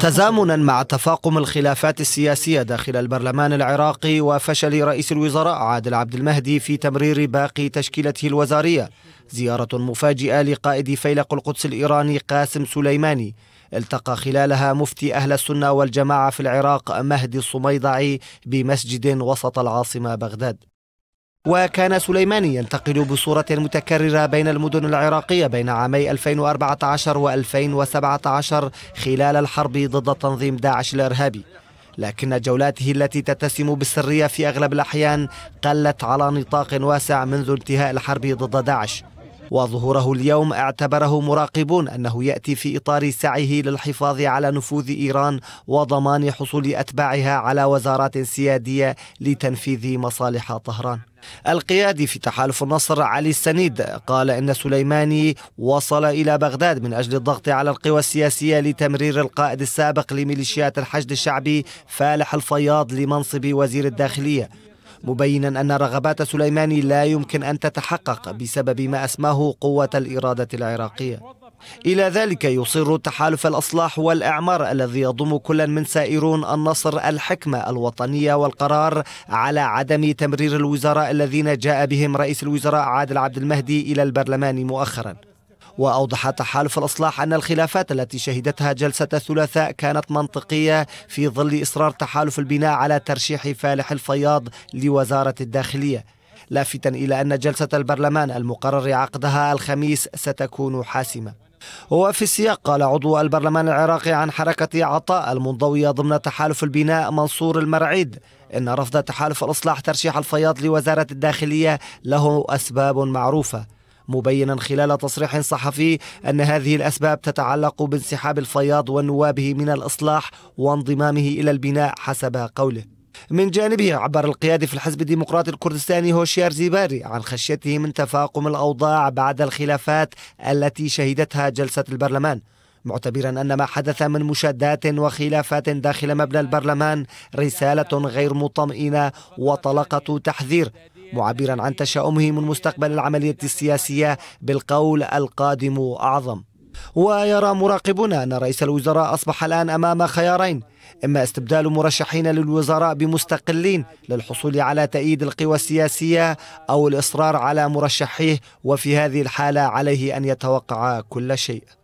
تزامنا مع تفاقم الخلافات السياسية داخل البرلمان العراقي وفشل رئيس الوزراء عادل عبد المهدي في تمرير باقي تشكيلته الوزارية زيارة مفاجئة لقائد فيلق القدس الإيراني قاسم سليماني التقى خلالها مفتي أهل السنة والجماعة في العراق مهدي الصميضعي بمسجد وسط العاصمة بغداد وكان سليماني ينتقل بصورة متكررة بين المدن العراقية بين عامي 2014 و 2017 خلال الحرب ضد تنظيم داعش الإرهابي لكن جولاته التي تتسم بالسرية في أغلب الأحيان قلت على نطاق واسع منذ انتهاء الحرب ضد داعش وظهوره اليوم اعتبره مراقبون أنه يأتي في إطار سعيه للحفاظ على نفوذ إيران وضمان حصول أتباعها على وزارات سيادية لتنفيذ مصالح طهران القيادي في تحالف النصر علي السنيد قال إن سليماني وصل إلى بغداد من أجل الضغط على القوى السياسية لتمرير القائد السابق لميليشيات الحشد الشعبي فالح الفياض لمنصب وزير الداخلية مبينا أن رغبات سليماني لا يمكن أن تتحقق بسبب ما أسماه قوة الإرادة العراقية إلى ذلك يصر تحالف الأصلاح والإعمار الذي يضم كلا من سائرون النصر الحكمة الوطنية والقرار على عدم تمرير الوزراء الذين جاء بهم رئيس الوزراء عادل عبد المهدي إلى البرلمان مؤخراً وأوضح تحالف الإصلاح أن الخلافات التي شهدتها جلسة الثلاثاء كانت منطقية في ظل إصرار تحالف البناء على ترشيح فالح الفياض لوزارة الداخلية لافتا إلى أن جلسة البرلمان المقرر عقدها الخميس ستكون حاسمة وفي السياق قال عضو البرلمان العراقي عن حركة عطاء المنضوية ضمن تحالف البناء منصور المرعيد إن رفض تحالف الإصلاح ترشيح الفياض لوزارة الداخلية له أسباب معروفة مبينا خلال تصريح صحفي أن هذه الأسباب تتعلق بانسحاب الفياض ونوابه من الإصلاح وانضمامه إلى البناء حسب قوله من جانبه عبر القيادي في الحزب الديمقراطي الكردستاني هوشيار زيباري عن خشيته من تفاقم الأوضاع بعد الخلافات التي شهدتها جلسة البرلمان معتبرا أن ما حدث من مشادات وخلافات داخل مبنى البرلمان رسالة غير مطمئنة وطلقة تحذير معبرا عن تشاؤمه من مستقبل العملية السياسية بالقول القادم أعظم ويرى مراقبون أن رئيس الوزراء أصبح الآن أمام خيارين إما استبدال مرشحين للوزراء بمستقلين للحصول على تأييد القوى السياسية أو الإصرار على مرشحيه وفي هذه الحالة عليه أن يتوقع كل شيء